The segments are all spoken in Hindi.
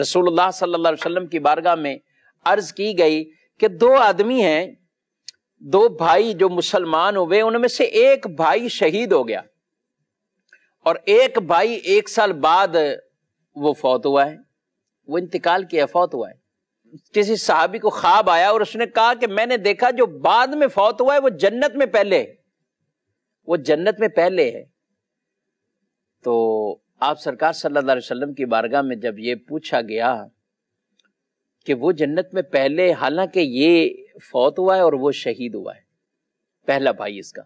रसूलुल्लाह सल्लल्लाहु की बारगाह में अर्ज की गई कि दो आदमी हैं दो भाई जो मुसलमान हुए उनमें से एक भाई शहीद हो गया और एक भाई एक साल बाद वो फौत हुआ है वो इंतकाल किया फौत हुआ है किसी साहबी को ख्वाब आया और उसने कहा कि मैंने देखा जो बाद में फौत हुआ है वो जन्नत में पहले वो जन्नत में पहले है तो आप सरकार सल्लल्लाहु अलैहि वसल्लम की बारगाह में जब ये पूछा गया कि वो जन्नत में पहले हालांकि ये फौत हुआ है और वो शहीद हुआ है पहला भाई इसका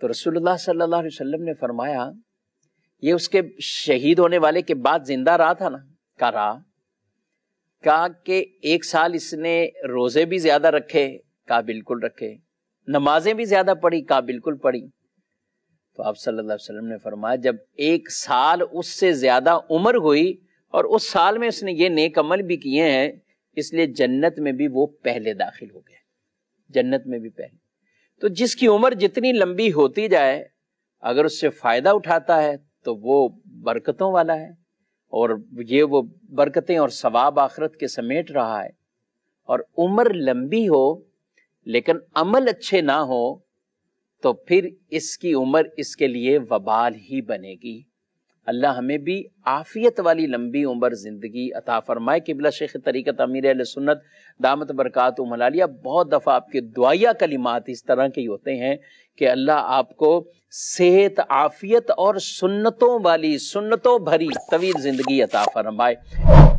तो रसूलुल्लाह सल्लल्लाहु अलैहि वसल्लम ने फरमाया ये उसके शहीद होने वाले के बाद जिंदा रहा था ना का रहा कहा कि एक साल इसने रोज़े भी ज़्यादा रखे का बिल्कुल रखे नमाजें भी ज़्यादा पढ़ी का बिल्कुल पढ़ी तो आप सल्लल्लाहु अलैहि वसल्लम ने फरमाया जब एक साल उससे ज़्यादा उम्र हुई और उस साल में उसने ये नेक अमल भी किए हैं इसलिए जन्नत में भी वो पहले दाखिल हो गया जन्नत में भी पहले तो जिसकी उम्र जितनी लंबी होती जाए अगर उससे फ़ायदा उठाता है तो वो बरकतों वाला है और ये वो बरकतें और सवाब आखरत के समेट रहा है और उम्र लंबी हो लेकिन अमल अच्छे ना हो तो फिर इसकी उम्र इसके लिए वबाल ही बनेगी अल्लाह हमें भी आफ़ियत वाली लंबी उम्र ज़िंदगी अता फरमाए किबला शेख तरीक़त अमीर सुन्नत दामत बरक़ात मलालिया बहुत दफ़ा आपके दुआया कलिमात इस तरह के होते हैं कि अल्लाह आपको सेहत आफ़ियत और सुन्नतों वाली सुन्नतों भरी तवील ज़िंदगी अता फरमाए